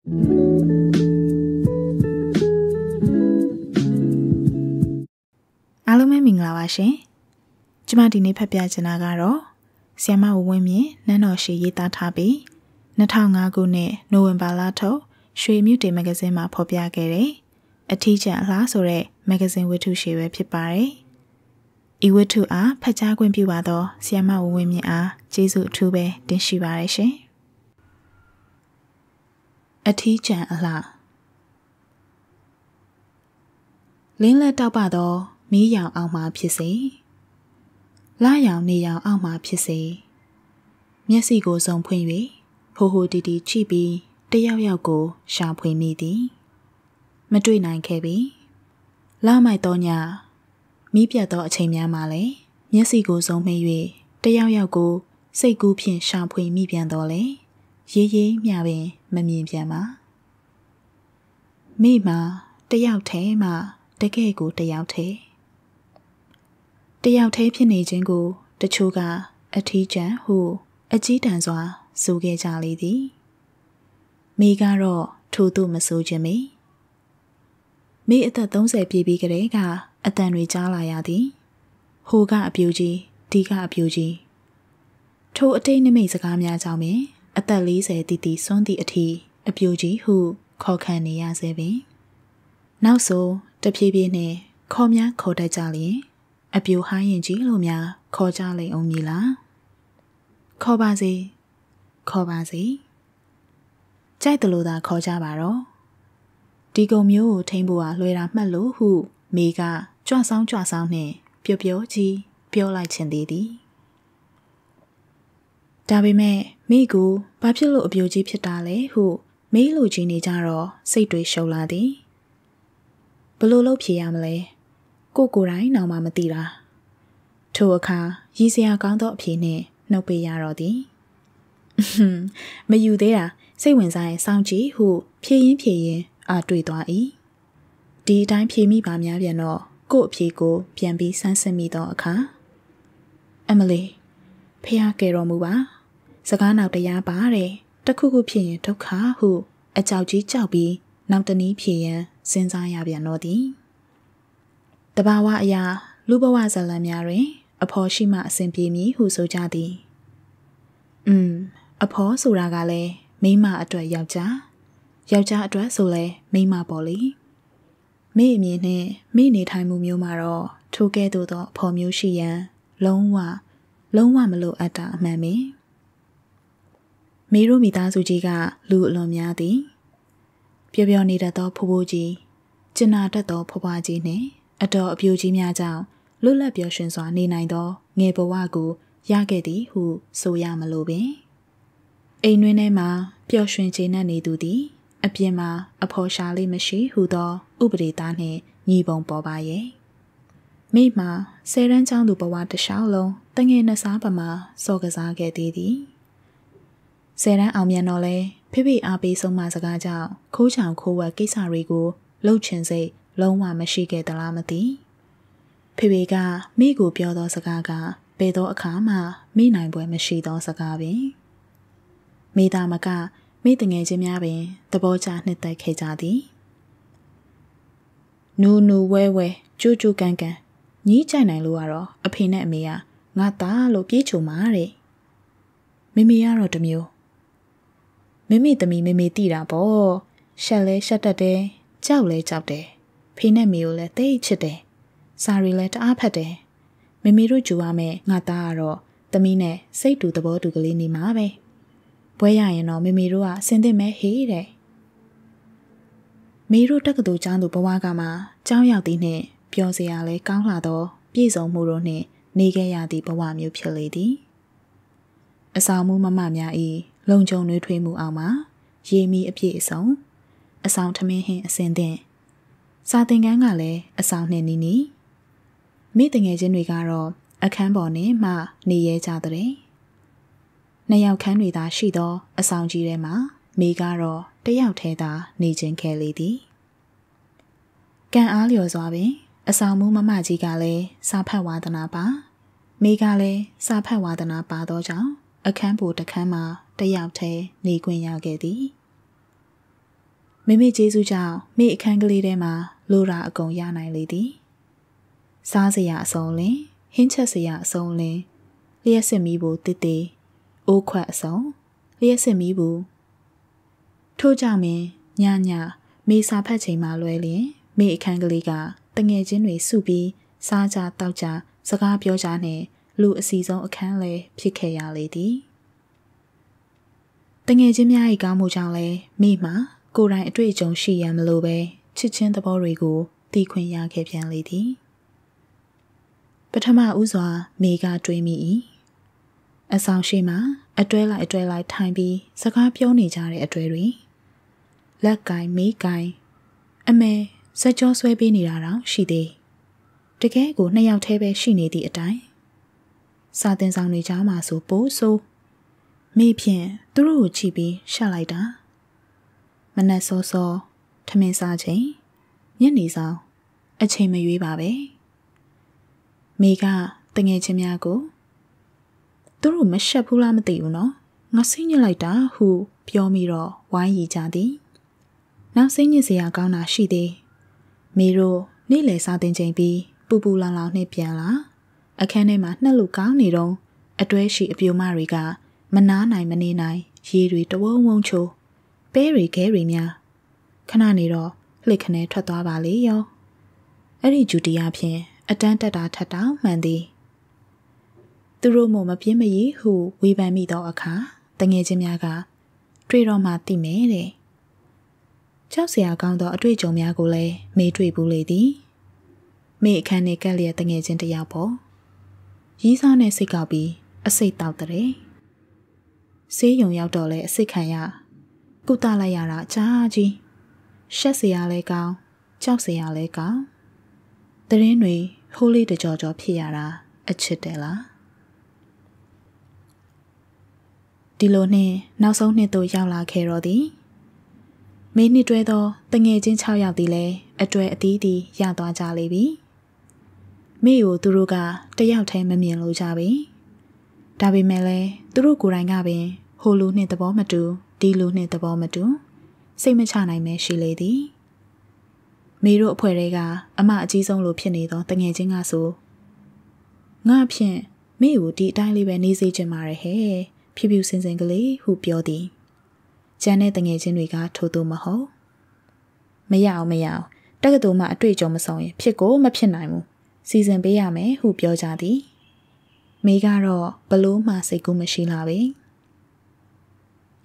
အားလုံးပဲမင်္ဂလာပါရှင်။ကျမဒီနေ့ဖတ်ပြချင်တာကတော့ဆ iam မဝဝင်းမြင့်နန်းတော်ရှိရေးသားထားပြီး2005ခုနှစ်နိုဝင်ဘာလထုတ်ရွှေမြူတေမဂဇင်းမှာဖော်ပြခဲ့တယ်။အထီးကျန်အလားဆိုတဲ့မဂဇင်းဝတ္ထုရှိပဲဖြစ်ပါတယ်။ဤဝတ္ထုအားဖတ်ကြားခွင့်ပြုပါတော့ဆ iam မဝဝင်းမြင့်အားကျေးဇူးအထူးပဲတင်ရှိပါတယ်ရှင်။အထီးကျန်အလှလင်းလက်တောက်ပသော မီးရောင်အောင်မှဖြစ်စေလရောင်နေရောင်အောင်မှဖြစ်စေ မျက်စိကိုစုံဖွင့်၍ဟိုဟိုတီတီကြည့်ပြီးတယောက်ယောက်ကိုရှာဖွေမိသည် မတွေ့နိုင်ခဲ့ပြီလမိုက်တော့ညမိပြတ်သောအချိန်များမှာလည်းမျက်စိကိုစုံမိ၍တယောက်ယောက်ကိုစိတ်ကူးဖြင့်ရှာဖွေမိပြန်တော်လဲ။ရေးရေးမျှပင်မမြင်ပြန်ပါမိမတယောက်ထဲမှတကယ့်ကိုတယောက်ထဲတယောက်ထဲဖြစ်နေခြင်းကိုတချို့ကအထီးကျန်ဟုအကြီးတန်းစွာဆိုခဲ့ကြလေသည်မိကတော့ထို့သို့မဆိုခြင်းမေမိအသက်30ပြည့်ပြီးကတည်းကအတန်တွေကြားလာရသည်ဟိုကအပြူကြီးဒီကအပြူကြီးထိုအတိတ်နိမိတ်စကားများကြောင့်ပင်အသက်40တိတိစွန်းသည့်အထိအပြိုကြီးဟုခေါ်ခံနေရဆဲပင် နောက်ဆိုတဖြည်းဖြည်းနဲ့ခေါ်များခေါ်တတ်ကြလျင်အပြိုဟိုင်းရင်ကြီးလိုများခေါ်ကြလိမ့်အောင်မည်လားခေါ်ပါစေခေါ်ပါစေကြိုက်တယ်လို့သာခေါ်ကြပါတော့ဒီကုံမျိုးကိုထိမ့်ဖို့ဟာလွယ်တာမှတ်လို့ဟုမေကကြွဆောင်းကြွဆောင်းနဲ့ပျော်ပျော်ကြီးပြောလိုက်ခြင်းသေးသည်ဒါပေမဲ့မိကိုဘာဖြစ်လို့အပြိုကြီးဖြစ်တာလဲဟုမေးလို့ကြီးနေကြတော့စိတ်တွေရှုံလာသည်ဘလို့လုပ်ဖြေရမလဲကိုကိုယ်တိုင်တော့မှမသိတာထိုအခါရည်စရာကောင်းသောအဖြေနဲ့နှုတ်ပေးရတော့သည်မယူသေးတာစိတ်ဝင်စားရင်စောင့်ကြည့်ဟုဖြေရင်းဖြေရင်းအာတွေ့သွား၏ဒီအတိုင်းဖြေမိပါများပြန်တော့ကို့အဖြေကိုပြန်ပြီးဆန်းစစ်မိသောအခါအမလီဖះကဲတော်မူပါစကားနောက်တရားပါတယ်တခုခုဖြစ်ရင်ဒုက္ခဟု အကြောက်ကြီးကြောက်ပြီးနောက်တနည်းဖြစ်ရန်စဉ်းစားရပြန်တော့သည်တဘာဝအရာလူဘဝဇလံများတွင် အဖော်ရှိမှအစဉ်ပြေမည်ဟုဆိုကြသည်อืมအဖော်ဆိုတာကလည်းမိမအတွက်ယောက်ျားယောက်ျားအတွက်ဆိုလဲမိမပေါ့လေမိအမည်နဲ့မိနေထိုင်မှုမျိုးမှာတော့ထိုကဲ့သို့သောအဖော်မျိုးရှိရန် လုံးဝလုံးဝမလိုအပ်တာအမှန်ပဲ။မေတို့မိသားစုကြီးကလူအလွန်များသည်ပျော်ပျော်နေတတ်သောဖိုးဖိုးကြီးကျင်နာတတ်သောဖွားဖွားကြီးနှင့်အတော်အပြိုကြီးများကြောင့်လွတ်လပ်ပျော်ရွှင်စွာနေနိုင်သောငယ်ဘဝကို ရခဲ့သည်ဟုဆိုရမလိုပင်အိမ်တွင်ထဲမှာပျော်ရွှင်ခြင်းနဲ့နေသူသည် အပြင်မှာအဖော်ရှာလေးမရှိဟုသော ဥပဒေသားနှင့်ညီပုံပေါ်ပါရဲ့မိမှာဆယ်ရန်ချောင်းသူဘဝတစ်လျှောက်လုံးတငယ်နှစားပမာစော်ကစားခဲ့သေးသည်ဆယ်တန်းအောင်မြန်တော့လဲဖိဖိအားပေးဆုံးမစကားကြောင့်ခိုးချောင်ခိုးဝက်ကိစ္စတွေကိုလှုပ်ချင်စိတ်လုံးဝမရှိခဲ့သလားမသိဖေဖေကမိကိုပြောသောစကားကဘယ်သောအခါမှမိနိုင်ပွဲမရှိသောစကားပင်မိသားမကမိတငယ်ချင်းများပင်သဘောကျနှစ်သက်ခဲ့ကြသည်နူနူဝဲဝဲကြူးကြူးကန်ကန်ညီးကြိုက်နိုင်လို့ကတော့အဖေနဲ့အမေကငါသားလို့ပြေးချုံမာတဲ့မိမေကတော့တမျိုးမမေသမီးမမေတိတာပေါ့ရှက်လဲရှက်တတ်တယ်ကြောက်လဲကြောက်တယ်ဖေနဲ့မေကိုလည်းတိတ်ချစ်တယ်စာရီလည်းတအားဖတ်တယ်မမေတို့ကြူရမယ်ငါသားကတော့သမီးနဲ့စိတ်တူသဘောတူကလေးနေမှာပဲဘွဲရရင်တော့မမေတို့ကအဆင်သင့်မဲ့ဟေးတဲ့မေတို့တက္ကသိုလ်ကျောင်းသူဘဝကမှကျောင်းရောက်သည်နှင့်ပျော်စရာလဲကောင်းလာသောပြည့်စုံမှုတို့နှင့်နေခဲ့ရသည့်ဘဝမျိုးဖြစ်လေသည်အဆောင်မှုမမများ၏လုံခြုံနှွေးထွေးမှုအောင်မှာရေမီအပြည့်အစုံအဆောင်ထမင်းဟင်းအစင်သင့်စာသင်ခန်းကလည်းအဆောင်နှင့်နီးနီးမိတငယ်ချင်းတွေကတော့အခန်းပေါ်နဲ့မှ နေရဲကြတဲ့နှစ်ယောက်ခန်းတွေသာရှိသောအဆောင်ကြီးထဲမှာမိကတော့တယောက်တည်းသာ နေခြင်းခဲလေသည်ကံအားလျော်စွာပင် အဆောင်မူမမကြီးကလည်းစာဖတ်ဝါသနာပါမိကလည်းစာဖတ်ဝါသနာပါသောကြောင့်အခန်းပိုတစ်ခန်းမှာတယောက်တည်းနေခွင့်ရခဲ့သည်မိမိကျေးဇူးကြောင့်မိအခန်းကလေးထဲမှာလိုရာအကုန်ရနိုင်လေသည်စားစရာအစုံလင်ဟင်းချက်စရာအစုံလင်လျှက်စစ်မီးဘူးတစ်တေအိုးခွက်အစုံလျှက်စစ်မီးဘူးထို့ကြောင့်ပင်ညညမေစာဖတ်ချိန်မှာလွဲလျင်မိအခန်းကလေးကတငယ်ချင်းတွေစုပြီးစားကြတောက်ကြစကားပြောကြနှင့်လူအစီဆုံးအခန်းလဲဖြစ်ခဲ့ရလေသည်တငယ်ချင်းများ၏ကောင်းမှုကြောင့်လည်းမိမှာကိုယ်တိုင်အတွေ့အကြုံရှိရန်မလိုပဲချစ်ချင်းသဘောတွေကိုသိခွင့်ရခဲ့ပြန်လေသည်ပထမဦးစွာမိကတွေးမိ၏အဆောင်ရှိမှအတွဲလိုက်အတွဲလိုက်ထိုင်ပြီးစကားပြောနေကြတဲ့အတွဲတွေလက်ကင်မိကင်အမေစက်ကြောဆွဲပေးနေတာတော့ရှိသေးတကယ်ကိုနှစ်ယောက်တည်းပဲရှိနေသည့်အတိုင်းစာတင်ဆောင်တွေကြားမှာဆိုပိုးဆိုးမိဖြင့်သူတို့ကိုချီပြီး ရှလိုက်တာ မနက်စောစော ထမင်းစားချိန်ညနေဆောင်အချိန်မရွေးပါပဲမိကတငယ်ချင်းများကို သူတို့မရှက်ဘူးလားမသိဘူးနော်ငါစိတ်ညစ်လိုက်တာ ဟု ပြောပြီးတော့ဝိုင်းရီကြသည် နောက်စိတ်ညစ်စရာကောင်းတာရှိသေးမိတို့နေ့လယ်စားတင်ချိန်ပြီးပူပူလောင်လောင်နဲ့ပြန်လာ အခန်းထဲမှာနှက်လို့ကောင်းနေတော့အတွဲရှိအပြိုမတွေကမနားနိုင်မနေနိုင်ရေတွေတဝုံဝုံချိုးပဲတွေခဲတွေများခဏနေတော့လှစ်ခနဲထွက်သွားပါလေရောအဲ့ဒီဂျူတီယာဖြင့်အတန်းတက်တာထက်တောင်မှန်သည် သူတို့မို့မပြင်းမရည်ဟုဝေဖန်မိသောအခါတငယ်ချင်းများက တွေ့တော့မှသိမယ်တဲ့ကြောက်စရာကောင်းသောအတွေ့အကြုံများကိုလည်းမေးတွေ့ဘူးလေသည်မိအခန်းနှင့်ကက်လျက်တငယ်ချင်းတယောက်ပေါ့ရီးစောင်းနဲ့စိတ်ကောက်ပြီးအစိတ်တောက်တဲ့ဆေးရုံရောက်တော့လဲအစိတ်ခံရကုသလိုက်ရတာကြာကြီးရှက်စရာလဲကောင်းကြောက်စရာလဲကောင်းတရင်တွေဟိုးလေးတကြောကြောဖြစ်ရတာအချစ်တယ်လားဒီလိုနဲ့နောက်ဆုံးနှစ်သို့ရောက်လာခဲ့တော့သည်မေးနှစ်တွဲသောတငယ်ချင်း6ယောက်သည်လည်းအတွေ့အသီးသည်ရသွားကြလိမ့်ပြီမိကိုသူတို့ကတယောက်တည်းမမြင်လို့ကြပါဘူးဒါပေမဲ့လည်းသူတို့ကိုယ်တိုင်ကပင်ဟိုလူနှင့်သဘောမတူဒီလူနှင့်သဘောမတူစိတ်မချနိုင်မဲရှိလေသည်မေတို့အဖွဲတွေကအမအကြီးဆုံးလိုဖြစ်နေသောတငယ်ချင်းကဆိုငါဖြင့်မေကိုဒီအတိုင်းလေးပဲနေစေချင်ပါတယ်ဟဲ့ဖြူဖြူစင်စင်ကလေးဟုပြောသည်ကျန်တဲ့တငယ်ချင်းတွေက ထိုးသူမဟုတ်မရအောင်မရအောင်တက္ကသိုလ်မှာအတွေ့အကြုံမဆောင်ရင် ဖြစ်ကိုမဖြစ်နိုင်ဘူးစီစဉ်ပေးရမယ်ဟုပြောကြသည်မိကတော့ဘလို့မှစိတ်ကူးမရှိလာပဲ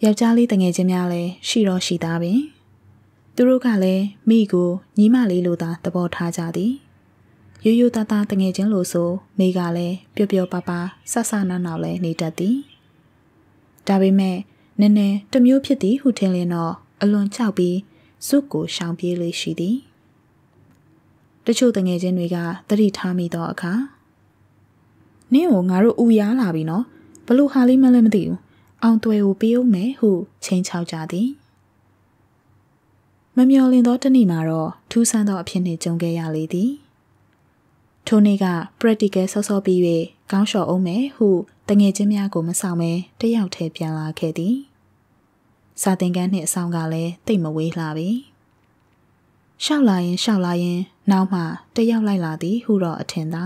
ယောက်ျားလေးတငယ်ချင်းများလည်းရှိတော့ရှိသားပင် သူတို့ကလည်းမိကိုညီမလေးလိုသာသဘောထားကြသည်ရိုးရိုးသားသားတငယ်ချင်းလိုဆိုမိကလည်းပျော်ပျော်ပါပါဆဆနာနာလည်းနေတတ်သည်ဒါပေမဲ့နည်းနည်းတမျိုးဖြစ်သည်ဟုထင်လျင်တော့အလွန်ချောက်ပြီးစုကို ရှောင်ပြေးလေးရှိသည်တချို့တငယ်ချင်းတွေကသတိထားမိသောအခါနင့်ကိုငါတို့ဥရားလာပြီနော်ဘလို့ဟာလေးမှလည်းမသိဘူးအောင်သွဲကိုပေးဦးမယ်ဟုချိန်ချောက်ကြသည်မမျော်လင့်သောတနေ့မှာတော့ထူးဆန်းသောအဖြစ်နှင့်ကြုံခဲ့ရလေသည်ထိုနေ့က practical ဆော့ဆော့ပြီး၍ကောင်းလျှော်အောင်မယ်ဟုတငယ်ချင်းများကိုမဆောင်ပဲတယောက်တည်းပြန်လာခဲ့သည်စာသင်ခန်းနှင့်အဆောင်ကလည်းတိတ်မဝေးလှပြီရှောက်လာရင်ရှောက်လာရင် နောက်မှတယောက်လိုက်လာသည်ဟုတော့အထင်သာ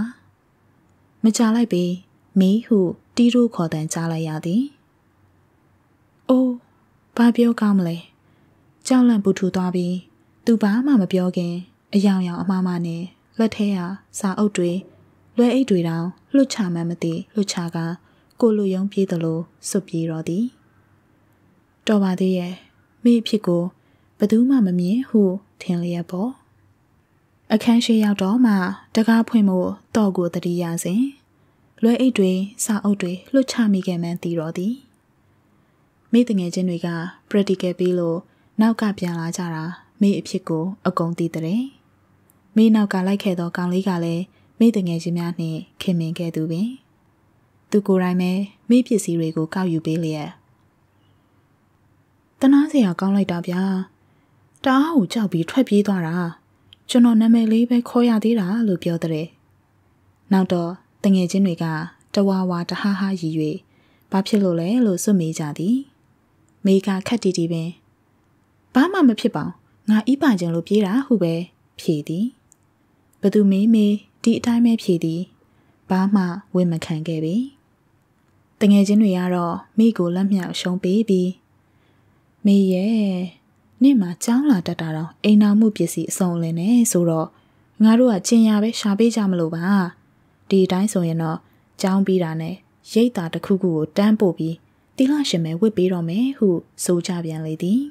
မကြလိုက်ပေမီးဟု တီးတို့ခေါ်တန်ကြားလိုက်ရသည်။အိုးဘာပြောကောင်းမလဲ။ကြောက်လန့်ပူထူသွားပြီးသူဘာမှမပြောခင်အယောင်ယောင်အမှားမှနဲ့လက်ထဲဟာစာအုပ်တွေ လွယ်အိတ်တွေတောင်လွှတ်ချမှန်းမသိလွှတ်ချကကိုလူယုံပြေးသလိုစွတ်ပြေးတော့သည်။တော်ပါသေးရဲ့မိအဖြစ်ကိုဘသူမှမမြင်ဟု ထင်လျက်ပေါ့အခန်းရှိရောက်တော့မှတကားဖွင့်မှုတော့ကိုတတိယစဉ်လွယ်အိတ်တွေစာအုပ်တွေလွှတ်ချမိခဲ့မှန်းသိတော်သည်မိတငယ်ချင်းတွေက practical ပြီးလို့နောက်ကပြန်လာကြတာမိအဖြစ်ကို အကုန်သိတဲ့မိနောက်ကလိုက်ခဲ့သောကောင်လေးကလည်းမိတငယ်ချင်းများနှင့်ခင်မင်ခဲ့သူပင် သူကိုယ်တိုင်ပဲမိပစ္စည်းတွေကိုကောက်ယူပေးလျက်တနာစရာကောင်းလိုက်တာဗျာတအားကိုကြောက်ပြီးထွက်ပြေးသွားတာကျွန်တော်နာမည်လေးပဲခေါ်ရသေးတာလို့ပြောတဲ့။နောက်တော့တငယ်ချင်းတွေကတဝါဝါတဟားဟားရည်၍ဘာဖြစ်လို့လဲလို့စွတ်မေးကြသည်။မေကခက်တီတီပင်ဘာမှမဖြစ်ပါငါဤပါခြင်းလို့ပြေးတာဟုပဲ ဖြေသည်။ဘသူမေးမေးဒီအတိုင်းပဲဖြေသည်။ဘာမှဝန်မခံခဲ့ပေ။တငယ်ချင်းတွေကတော့မိကိုလက်မြောက်ရှုံးပေးပြီးမေရဲ့နေ့မှာကြောင်းလာတက်တာတော့အိမ်နာမှုပစ္စည်းအစုံလင်နေဆိုတော့ငါတို့ကကျင်ရပဲရှာပေးကြမလို့ပါဒီအတိုင်းဆိုရင်တော့ကြောင်းပြီးတာနဲ့ရိတ်တာတစ်ခုခုကိုတန်းပို့ပြီးတိလရှင်မဲဝစ်ပေးတော့မယ်ဟု ဆိုကြပြန်လေသည်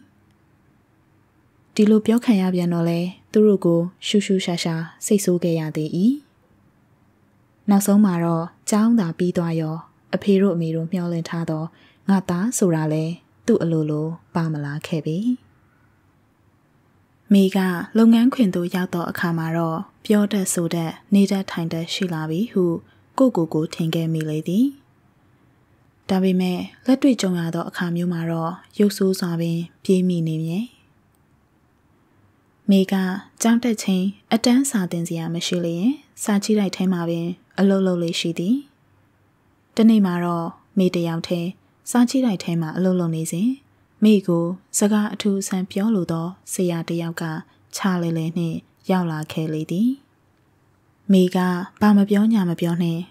ဒီလိုပြောခံရပြန်တော့လဲသူတို့ကို ရှူရှူရှာရှာစိတ်ဆိုးခဲ့ရသေး၏နောက်ဆုံးမှာတော့ကြောင်းသာပြီးသွားရောအဖေတို့အမေတို့မျှော်လင့်ထားတော့ငါသားဆိုတာလဲသူ့အလိုလိုပါမလာခဲ့ပြီ။မိကလုပ်ငန်းခွင်သို့ရောက်တော့အခါမှာတော့ပြောတတ်ဆိုတတ်နေတတ်ထိုင်တတ်ရှိလာပြီဟုကိုကိုကိုထင်ခဲ့မိလေသည်။ဒါပေမဲ့လက်တွေ့ကြုံရသောအခါမျိုးမှာတော့ရုပ်ဆိုးစွာပင် ပြေးမိနေမြဲ။မိကကြောင်းတက်ချင်းအတန်းစာတင်စရာမရှိလျင်စာကြည့်လိုက်ထဲမှာပင် အလုတ်လုတ်လေးရှိသည်။တနေ့မှာတော့မိတယောက်ထဲစာကြည့်လိုက်ထဲမှာအလုတ်လုတ်နေစဉ်မိကိုစကားအထူးဆန်းပြောလိုသောဆရာတယောက်ကခြားလေလေနှင့်ရောက်လာခဲ့လေသည်မိကဘာမပြောညာမပြောနှင့်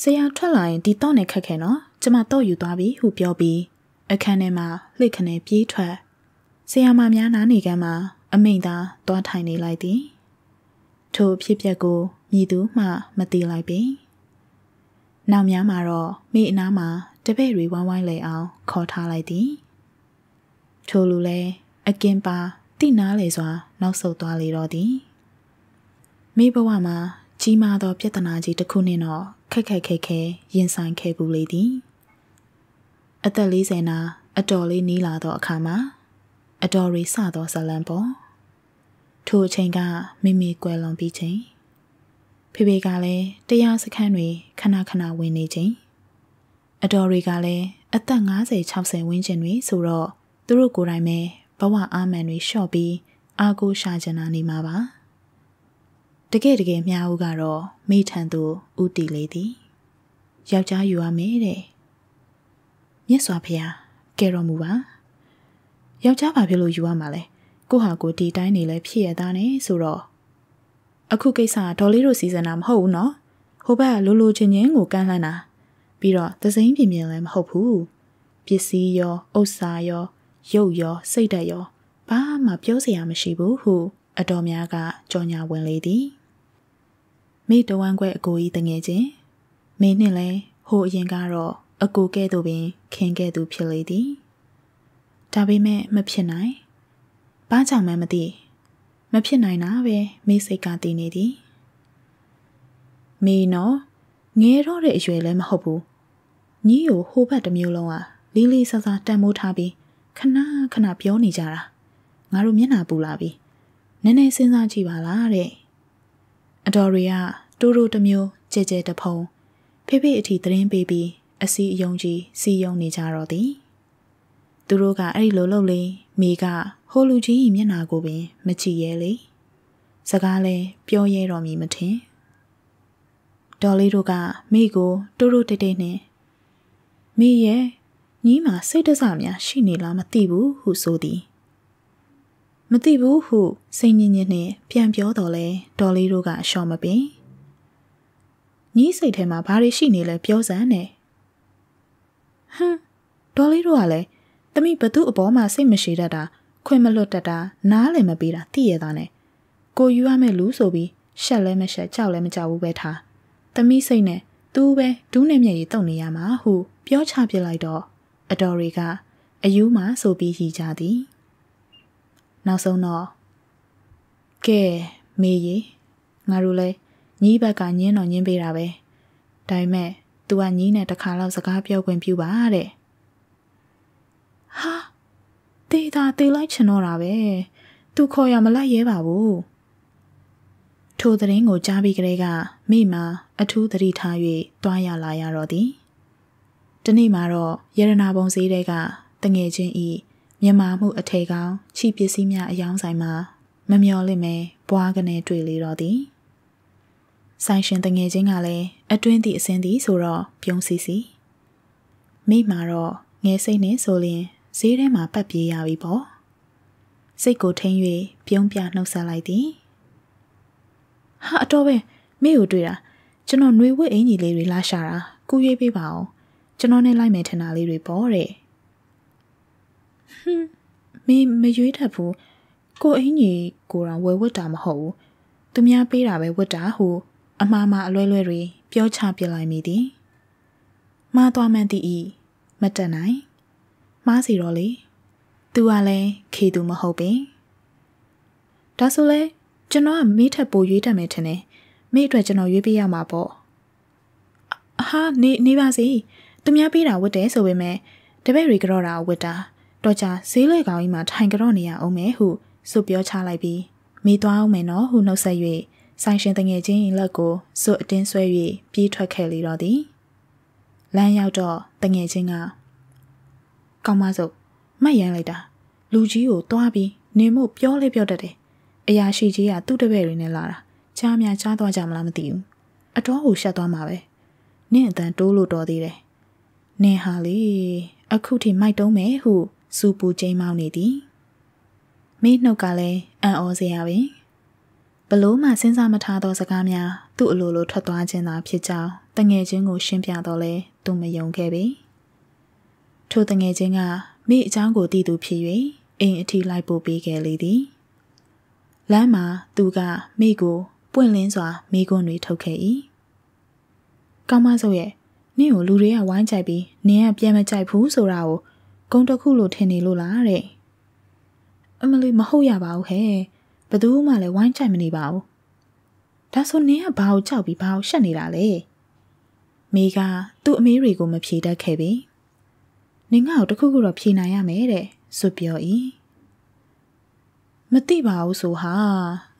ဆရာထွက်လာရင်ဒီတော့နဲ့ခက်ခဲနော် ကျမတော့ယူသွားပြီဟုပြောပြီးအခန်းထဲမှာလှစ်ခနဲပြေးထွက်ဆရာမများနားနေကမ်းမှာအမိန်သာသွားထိုင်နေလိုက်သည်ထိုဖြစ်ပျက်ကိုမြည်သူမှမသိလိုက်ပေနောက်များမှာတော့မိအနားမှာတပည့်တွေဝိုင်းဝိုင်းလဲအောင်ခေါ်ထားလိုက်သည် ထို့လူလဲအကင်ပါတိနာလေစွာ နောက်ဆုတ်သွားလေတော့သည်မိဘဝမှာကြီးမားသော ပြဿနာကြီးတစ်ခုနှင့်တော့ခက်ခက်ခဲခဲရင်ဆိုင်ခဲ့ဘူးလေသည်အသက်40နာအတော်လေးနီးလာသောအခါမှာအတော်ရီစသောဇလံပေါ်ထိုအချိန်ကမိမိကွယ်လွန်ပြီးချိန်ဖေဖေကလည်းတရားစခန်းတွေခဏခဏဝင်နေချိန်အတော်တွေကလည်းအသက်50 60ဝန်းကျင်တွေဆိုတော့သူတို့ကိုယ်တိုင်ပဲဘဝအာမန်တွေလျှော့ပြီးအာကိုရှာကြနာနေမှာပါတကယ်တကယ်မြားဦးကတော့မိထန်သူဥတီလေးသည်ယောက်ျားယူရမယ်တဲ့မြတ်စွာဘုရားကဲတော်မူပါယောက်ျားဘာဖြစ်လို့ယူရမှာလဲကိုဟာကိုဒီတိုင်းနေလဲဖြစ်ရတာနဲ့ဆိုတော့အခုကိစ္စဒေါ်လေးတို့စီစဉ်တာမဟုတ်ဘူးနော်ဟိုဘက်ကလိုလိုချင်းချင်းကိုကန့်လန့်တာပြီးတော့သစိမ့်ပြင်းပြင်းလည်းမဟုတ်ဘူးပစ္စည်းရောဥစ္စာရောရုပ်ရောစိတ်ဓာတ်ရောဘာမှပြောစရာမရှိဘူးဟုအတော်များကကြော်ညာဝင်လေသည်မိတဝမ်းခွဲအကိုကြီးတငယ်ချင်းမင်းနှင့်လဲဟိုအရင်ကတော့အကိုကဲ့သို့ပင်ခင်ခဲ့သူဖြစ်လေသည်ဒါပေမဲ့မဖြစ်နိုင်ဘာကြောင့်မှမသိမဖြစ်နိုင်တာပဲမိစိတ်ကတည်နေသည်မေနော်ငယ်တော့တဲ့အရွယ်လည်းမဟုတ်ဘူးညီကိုဟိုဘက်တစ်မျိုးလုံးကလေးလေးဆဆတန်မိုးထားပြီးခဏခဏပြောနေကြတာငါတို့မျက်နှာပူလာပြီနည်းနည်းစဉ်းစားကြည့်ပါလားတဲ့အတော်တွေကတိုးတိုးတစ်မျိုးကြဲကြဲတစ်ဖုံဖေဖေအထီသတင်းပေးပြီးအစီအယုံကြီးစီယုံနေကြတော့သည်သူတို့ကအဲ့ဒီလိုလုပ်လေမိကဟိုလူကြီးမျက်နှာကိုပင်မကြည့်ရဲလေစကားလဲပြောရဲတော်မီမထင်ဒေါ်လေးတို့ကမိကိုတိုးတိုးတိတ်တိတ်နဲ့မိရဲ့ညီမစိတ်တဆများရှိနေလားမသိဘူးဟုဆိုသည်မသိဘူးဟုစိတ်ညစ်ညစ်နဲ့ပြန်ပြောတော့လဲဒေါ်လေးတို့ကအလျှော်မပင်ညီစိတ်ထဲမှာဘာတွေရှိနေလဲပြောစမ်းနဲ့ဟမ်ဒေါ်လေးတို့ကလည်းတမိဘသူ့အပေါ်မှာစိတ်မရှိတတ်တာခွင်မလွတ်တတ်တာ နားလည်းမပေးတာသိရတာနဲ့ကိုယူရမယ်လူဆိုပြီးရှက်လည်းမရှက်ကြောက်လည်းမကြောက်ဘူးပဲထားသမီးစိတ်နဲ့သူပဲဒူးနဲ့မျက်ရည်တုံနေရမှာဟုပြောချပြလိုက်တော့အတော်တွေကအယူးမှဆိုပြီးရီကြသည်နောက်ဆုံးတော့ကဲမေးရေငါတို့လဲညီးဘက်ကညင်းတော့ညင်းပေးတာပဲဒါပေမဲ့ तू ကညီးနဲ့တစ်ခါလောက်စကားပြောခွင့်ပြုပါတဲ့ဟာတေးတာတေးလိုက်ချင်တော့တာပဲ तू ခေါ်ရမလိုက်ရဲပါဘူးထိုသတင်းကိုကြားပြီးကလေးကမိမအထူးသတိထား၍တွားရလာရတော့သည်ဒီနေ့မှာတော့ရတနာပုံစည်းတဲ့ကတငယ်ချင်းဤမြန်မာမှုအထေကောင်ချီပစ္စည်းများအယောင်းဆိုင်မှာမမျော်လင့်မဲဘွားကနေတွေ့လေတော့သည်ဆိုင်ရှင်တငယ်ချင်းကလည်းအတွင်းသည့်အစင်းသည်ဆိုတော့ပြုံးစီစီမိမာတော့ငယ်စိတ်နဲ့ဆိုရင်ဈေးထဲမှာပတ်ပြေးရပြီပေါ့စိတ်ကိုထိန်၍ပြုံးပြနှုတ်ဆက်လိုက်သည်ဟာအတော်ပဲမိကိုတွေ့တာကျွန်တော်ຫນွေဝတ်အင်ကြီးလေးတွေလာရှာတာကူရွေးပေးပါအောင်ကျွန်တော်နဲ့လိုက်မယ်ထင်တာလေးတွေပေါ့တဲ့ဟင်းမင်းမရွေးတတ်ဘူးကိုအင်ကြီးကိုတော့ဝယ်ဝတ်တာမဟုတ်ဘူးသူများပေးတာပဲဝတ်တာဟုအမှားမှာအလွဲလွဲတွေပြောချပြလိုက်မိသည်မှားသွားမှန်းသိ၏မတက်နိုင်မှားစီတော့လေသူကလည်းခေသူမဟုတ်ပင်ဒါဆိုလဲကျွန်တော်ကမေးထက်ပိုရွေးတတ်မယ်ထင်တယ်မေးအတွက်ကျွန်တော်ရွေးပေးရမှာပေါ့ဟာနေနေပါစေသူများပေးတာဝတ်တယ်ဆိုပေမဲ့တပည့်တွေကြော့တာဝတ်တာတော့ကြဈေးလေကောင်ကြီးမှာထိုင်ကြော့နေရအောင်မယ်ဟုဆိုပြောချလိုက်ပြီးမိသွားအောင်မယ်နော်ဟုနှုတ်ဆက်၍ဆိုင်ရှင်တငယ်ချင်းရင်လက်ကိုစွတ်အတင်းဆွဲ၍ပြေးထွက်ခဲ့လေတော့သည်လမ်းရောက်တော့တငယ်ချင်းကကောင်းပါစို့မတ်ရမ်းလိုက်တာ လူကြီးကိုတွားပြီးနေမို့ပြောလေးပြောတတ်တယ်အရာရှိကြီးကသူ့တပည့်တွေနဲ့လာတာကြားများကြားသွားကြမလားမသိဘူးအတော်ကိုရှက်သွားမှာပဲနင့်အတန်တိုးလို့တော်သေးတယ်နင်ဟာလေအခုထိမိုက်တုံးမယ်ဟုစူပူကျိမ်းမောင်းနေသည်မင်းနှုတ်ကလည်းအံ့ဩစရာပင်ဘလို့မှစဉ်းစားမထားသောစကားများသူ့အလိုလိုထွက်သွားခြင်းသာဖြစ်ကြောင်းတငယ်ချင်းကို ရှင်းပြတော့လဲသူမယုံခဲ့ပေထိုတငယ်ချင်းကမိအချောင်းကိုတည်သူဖြစ်၍အိမ်အထိလိုက်ပို့ပေးခဲ့လေသည်လမ်းမှာသူကမိကိုပွင့်လင်းစွာမိကွန်းတွေထုတ်ခဲ့၏ကောင်းမဆုပ်ရဲ့နင့်ကိုလူတွေကဝိုင်းကြိုက်ပြီးနင်ကပြန်မကြိုက်ဘူးဆိုတာကိုဂုံတစ်ခုလိုထင်နေလို့လားတဲ့အမလီမဟုတ်ရပါဘူးဟဲ့ဘသူမှလည်းဝိုင်းကြိုက်မနေပါဘူးဒါဆိုနင်ကဘာကိုကြောက်ပြီးဘာကိုရှက်နေတာလဲမိကသူ့အမေတွေကိုမဖြေတတ်ခဲ့ပြီနင်ငါ့ကိုတခုခုတော့ဖြေနိုင်ရမယ်တဲ့ဆိုပြော၏မသိပါဘူးဆိုဟာ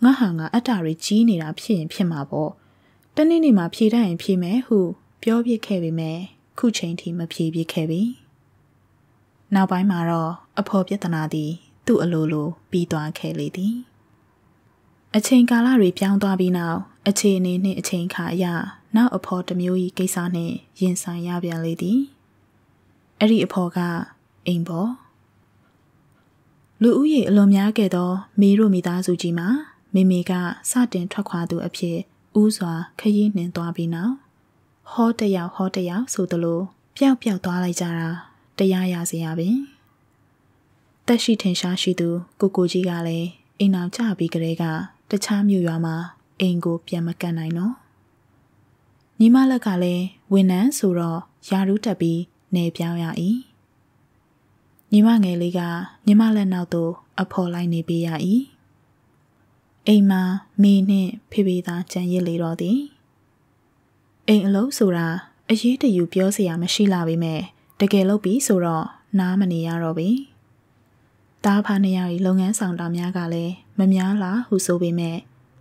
ငါဟာငါအတ္တတွေကြီးနေတာဖြစ်ရင်ဖြစ်မှာပေါ့တနေ့နေ့မှာဖြေတတ်ရင်ဖြေမယ်ဟု ပြောပြခဲ့ပေမဲ့ခုချိန်ထိမဖြေပြခဲ့ပြီနောက်ပိုင်းမှာတော့အဖော်ပြဿနာသည်သူ့အလိုလိုပြီးသွားခဲ့လေသည်အချိန်ကာလတွေပြောင်းသွားပြီးနောက်အခြေအနေနှင့်အချိန်ခါအရနောက်အဖော်တစ်မျိုး၏ကိစ္စနှင့်ရင်ဆိုင်ရပြန်လေသည်အဲ့ဒီအဖော်ကအိမ်ပေါ်လူဦးရေအလွန်များခဲ့သောမေတို့မိသားစုကြီးမှာမေမေကစတင်ထွက်ခွာသူအဖြစ်ဥစွာခရီးနှင်သွားပြီးနောက်ဟောတယောက်ဟောတယောက်ဆိုသလိုပျောက်ပျောက်သွားလိုက်ကြတာတရားရစရာပင်တက်ရှိထင်ရှားရှိသူကိုကိုကြီးကလည်းအိမ်အောင်ကြပြီးကလေးကတခြားမြို့ရွာမှာအိမ်ကို ပြန်မကန့်နိုင်တော့ညီမလက်ကလည်းဝန်ထမ်းဆိုတော့ယာရုတက်ပြီးနေပြောင်းရ၏ညီမငယ်လေးကညီမလက်နောက်သို့အဖော်လိုက်နေပေးရ၏အိမ်မှာမေနှင့်ဖေဖေသာကြံရစ်လေတော့သည်အိမ်အလုံးဆိုတာအရေးတယူပြောစရာမရှိလာပေမဲ့တကယ်လို့ပြီးဆိုတော့နားမနေရတော့ပြီတားဖာနေရည်လုပ်ငန်းဆောင်တာများကလည်းမများလားဟုဆိုပေမဲ့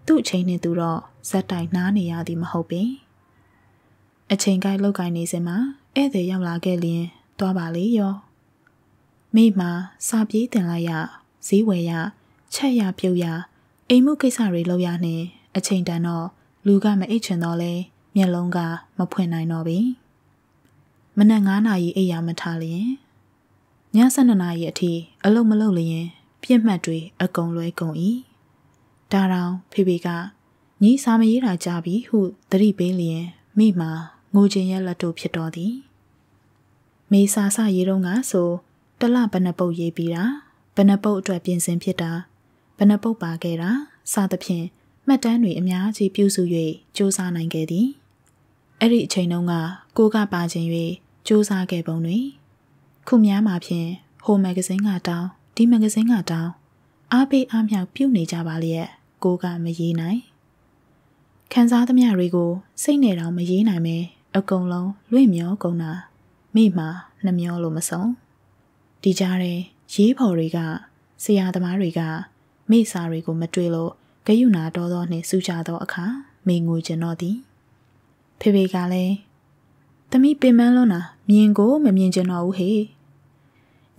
သူ့အချိန်နဲ့သူတော့ဇက်တိုင်နားနေရသည်မဟုတ်ပင်အချိန်ကိုက်လောက်ကင်နေစင်မှာဧည့်သည်ရောက်လာခဲ့လျင်သွားပါလေရောမိမှာစာပြေးတင်လိုက်ရဈေးဝယ်ရချက်ရပြုတ်ရအိမ်မှုကိစ္စတွေလုပ်ရနဲ့အချိန်တန်တော့လူကမအိတ်ချင်တော့လဲမျက်လုံးက မဖွင့်နိုင်တော့ပြီမနက်9နာရီအိပ်ရမထားလျင်ည7နာရီအထိအလုံးမလုံးလျင် ပြင့်မှတ်တွေအကုန်လွဲကုန်၏ဒါတောင်ဖေဖေကညီစာမရေးတာကြပြီဟုသတိပေးလျင်မိမှာငိုချင်ရဲ့လက်တို့ဖြစ်တော်သည်မေစာစရေးတော့ကဆိုတလဘဏပုတ်ရေးပြီးတာဘဏပုတ်အတွက်ပြင်ဆင်ဖြစ်တာဘဏပုတ်ပါခဲ့တာစသဖြင့်မှတ်တမ်းတွေအများကြီးပြုစု၍စူးစမ်းနိုင်ခဲ့သည်အဲ့ဒီအချိန်တုန်းကကိုကပါခြင်း၍စူးစမ်းခဲ့ပုံတွင် ခုများမှာဖြင့်ဟိုမဂဇင်းကတောင်းဒီမဂဇင်းကတောင်းအားပေးအားမြောက်ပြုနေကြပါလျက်ကိုကမရေးနိုင်ခန်းစားသမျှတွေကိုစိတ်နဲ့တောင်မရေးနိုင်ပဲအကုန်လုံးလွင့်မျောကုန်တာမိမှနှမျောလို့မဆုံးဒီကြားထဲရေးဖော်တွေကဆရာသမားတွေကမိစာတွေကိုမတွေ့လို့ဂယုနာတော်တော်နှင့်စူးကြသောအခါမေငိုကျင်တော့သည်ဖေဖေကလည်းသမီးပင်မလွန်းတာမြင်ကိုမမြင်ကျင်တော့ဘူးဟေ့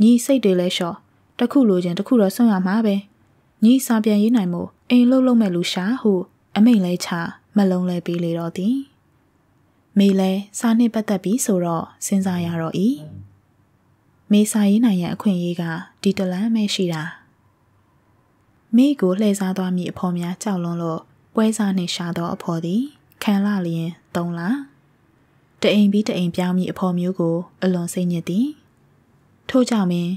ညီစိတ်တွေလဲလျှော့တခုလိုချင်တခုတော့ဆုံးရမှာပဲညီစာပြန်ရေးနိုင်မို့အိမ်လှုပ်လှုပ်မဲ့လူရှာဟုအမိန်လဲချမလုံးလဲပေးလေတော့သည်မေလဲစာနှစ်ပတ်သက်ပြီးဆိုတော့စဉ်းစားရတော့၏မေစာရေးနိုင်ရန်အခွင့်အရေးကဒီတလန်းပဲရှိတာမိကိုလှည့်စားသွားမိအဖော်များကြောက်လွန်းလို့ပွဲစားနှင့်ရှာသောအဖော်သည်ခံလာလျင်သုံးလားတအိမ်ပြီးတအိမ်ပြောင်းမိအဖော်မျိုးကို အလွန်စိတ်ညစ်သည်ထို့ကြောင့်မင်း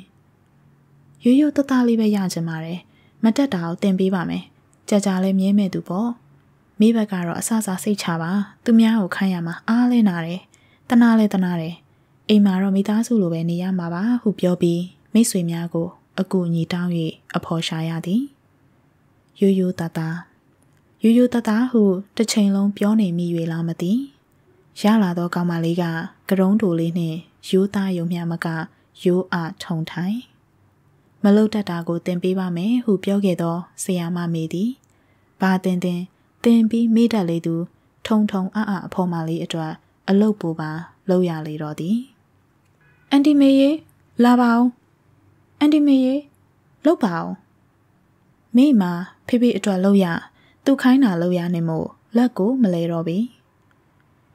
ရိုးရိုးတသားလေးပဲရချင်ပါတယ်မတက်တာကိုတင်ပေးပါမယ်ကြာကြာလေးမြဲမဲ့သူပေါ့မိဘကတော့အဆအစာစိတ်ချပါသူများကိုခိုင်းရမှာအားလဲနာတယ်တနာလဲတနာတယ်အိမ်မှာတော့မိသားစုလိုပဲနေရမှာပါဟုပြောပြီးမိတ်ဆွေများကိုအကူအညီတောင်း၍အဖော်ရှာရသည်ရိုးရိုးသားသားရိုးရိုးသားသားဟုတစ်ချိန်လုံးပြောနေမိ၍လားမသိရလာသောကောင်မလေးကကရုံးတူလေးနှင့်ရိုးသားယုံမြမကရိုးအားထုံထိုင်မလုတ်တတ်တာကိုတင်ပေးပါမယ်ဟု ပြောခဲ့သောဆရာမမေသည်ဘာတင်တင်တင်ပြီးမိတတ်လေသူ ထုံထုံအအအဖော်မလေးအတွက်အလုတ်ပူပါလောက်ရလေတော့သည်အန်တီမေရေလာပါအောင်အန်တီမေရေလောက်ပါအောင်မိမဖေဖေအတွက်လောက်ရ သူ့ခိုင်းတာလောက်ရနေမို့လက်ကိုမလဲတော့ပြီ